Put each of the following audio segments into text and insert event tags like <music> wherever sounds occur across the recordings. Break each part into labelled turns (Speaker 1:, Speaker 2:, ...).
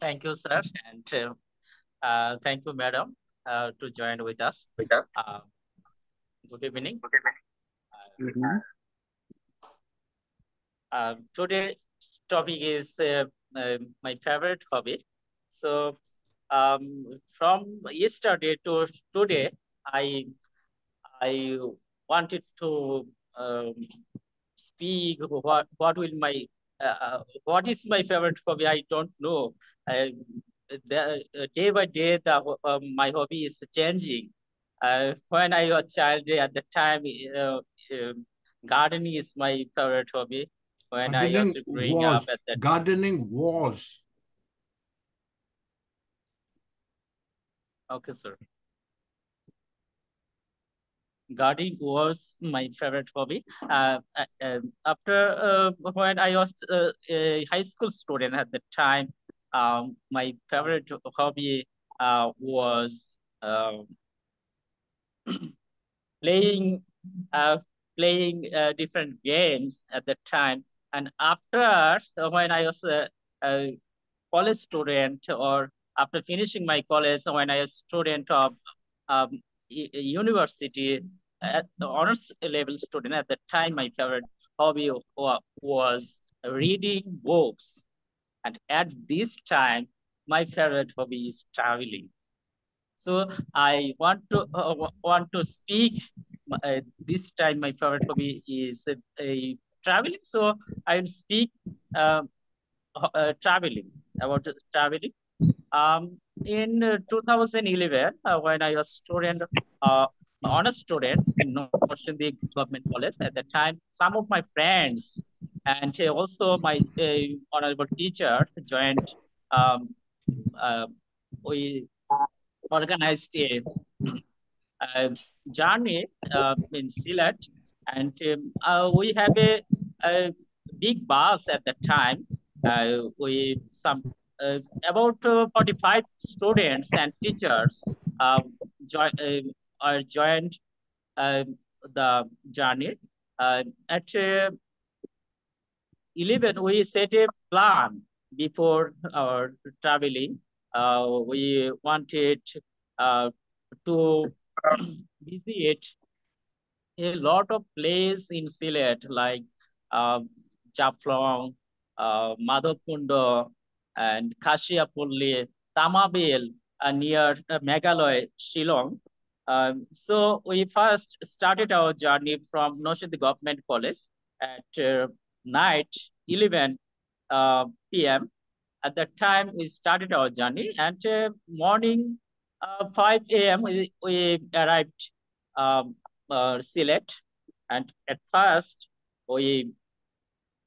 Speaker 1: Thank you, sir. And uh, thank you, madam, uh, to join with us. Uh, good evening. Good evening. Uh, uh today's topic is uh, uh, my favorite hobby. So um, from yesterday to today, I I wanted to um, speak what, what will my uh, what is my favorite hobby? I don't know. I, the, uh, day by day, the, uh, my hobby is changing. Uh, when I was a child, at the time, uh, um, gardening is my favorite hobby. When gardening I was growing was, up, at that gardening time. was. Okay, sir gardening was my favorite hobby. Uh, uh, um, after uh, when I was uh, a high school student at the time, um, my favorite hobby uh, was um, <clears throat> playing playing different games at the time. And after when I was a, a college student or after finishing my college when I was student of um, university at the honors level student at that time my favorite hobby was reading books and at this time my favorite hobby is traveling so i want to uh, want to speak uh, this time my favorite hobby is uh, traveling so i will speak um, traveling about traveling um in uh, 2011, uh, when I was student, uh, honor student in Northwestern Government College, at the time, some of my friends and uh, also my uh, honorable teacher joined. Um, uh, we organized a, a journey uh, in Silat, and um, we have a, a big bus at the time. we some uh, about uh, 45 students and teachers uh, jo are joined the journey. at 11, we set a plan before our traveling. Uh, we wanted uh, to <clears throat> visit a lot of places in Silet, like uh, Jafflong, uh, and Kashiapulli, Tamabil uh, near uh, Meghalaya, Shillong. Um, so we first started our journey from Noshid Government College at uh, night 11 uh, p.m. At that time, we started our journey and uh, morning uh, 5 a.m. We, we arrived um, uh, Silet. And at first, we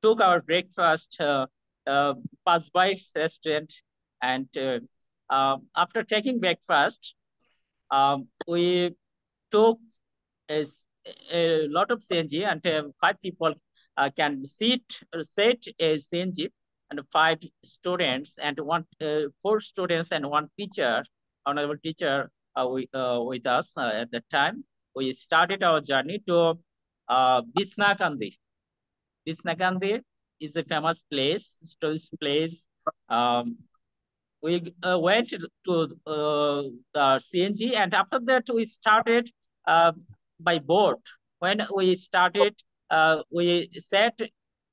Speaker 1: took our breakfast uh, uh, pass by restaurant and uh, um, after taking breakfast, um, we took a, a, lot of CNG and uh, five people uh, can sit set a CNG and five students and one four students and one teacher, another teacher we, with us at that time. We started our journey to uh, Bisnakandi. Bisnakandi is a famous place, tourist place. Um, we uh, went to uh, the CNG and after that we started uh, by boat. When we started, uh, we sat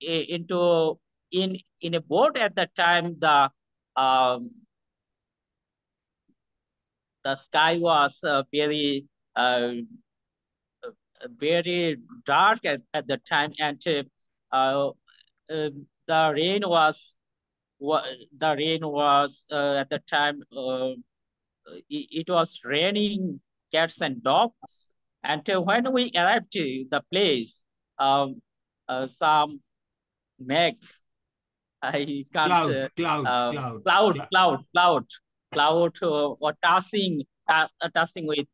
Speaker 1: into in in a boat at that time the um, the sky was uh, very uh, very dark at, at the time and uh, uh, the rain was what the rain was uh, at the time uh, it, it, was raining cats and dogs and when we arrived to the place um, uh, some meg <laughs> i can't uh, uh, cloud, cloud, cloud, cloud cloud cloud cloud or tossing tossing with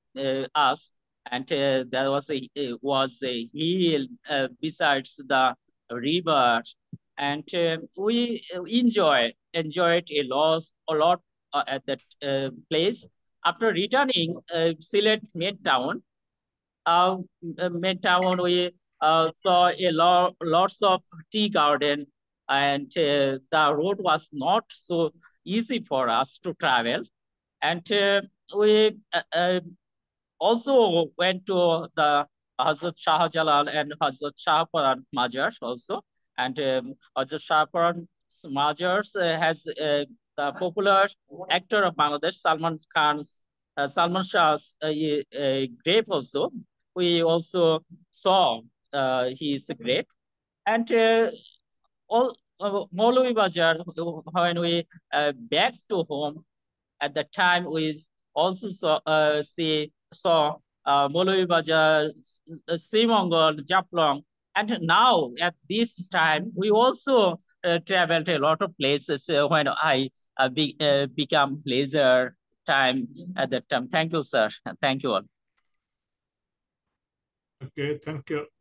Speaker 1: us and uh, there was a was a hill uh, besides the river and uh, we uh, enjoy enjoyed a loss a lot uh, at that place. After returning uh, Silet Midtown, uh, Midtown we uh, saw a lot lots of tea garden and uh, the road was not so easy for us to travel and uh, we uh, also went to the Hazrat Shah Jalal and Hazrat Shah Paran Majar also and um, Ajay Shahparan Majors uh, has uh, the popular actor of Bangladesh, Salman Khan's, uh, Salman Shah's uh, uh, grave also. We also saw uh, he is the grave. And all uh, Molvi Bajar, when we back to home, at the time we also saw, see, saw uh, Molvi Bajar, Simongol, Japlong, and now at this time, we also uh, traveled a lot of places uh, when I uh, be, uh, become pleasure time at that time. Thank you, sir. Thank you all. Okay, thank you.